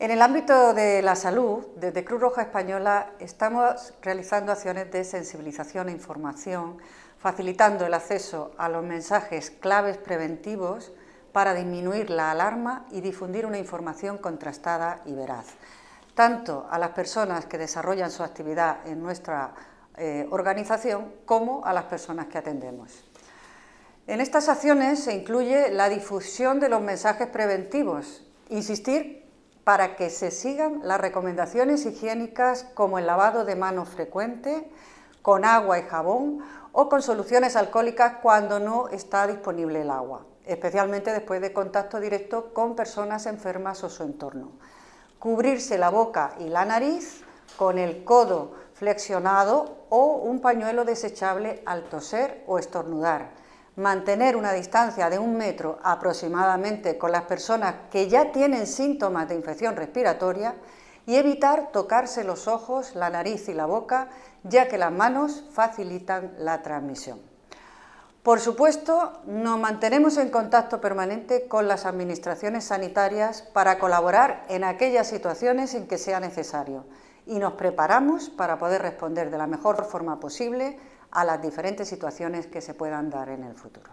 En el ámbito de la salud, desde Cruz Roja Española estamos realizando acciones de sensibilización e información, facilitando el acceso a los mensajes claves preventivos para disminuir la alarma y difundir una información contrastada y veraz, tanto a las personas que desarrollan su actividad en nuestra eh, organización como a las personas que atendemos. En estas acciones se incluye la difusión de los mensajes preventivos, insistir para que se sigan las recomendaciones higiénicas como el lavado de manos frecuente, con agua y jabón o con soluciones alcohólicas cuando no está disponible el agua, especialmente después de contacto directo con personas enfermas o su entorno. Cubrirse la boca y la nariz con el codo flexionado o un pañuelo desechable al toser o estornudar mantener una distancia de un metro aproximadamente con las personas que ya tienen síntomas de infección respiratoria y evitar tocarse los ojos, la nariz y la boca, ya que las manos facilitan la transmisión. Por supuesto, nos mantenemos en contacto permanente con las administraciones sanitarias para colaborar en aquellas situaciones en que sea necesario y nos preparamos para poder responder de la mejor forma posible a las diferentes situaciones que se puedan dar en el futuro.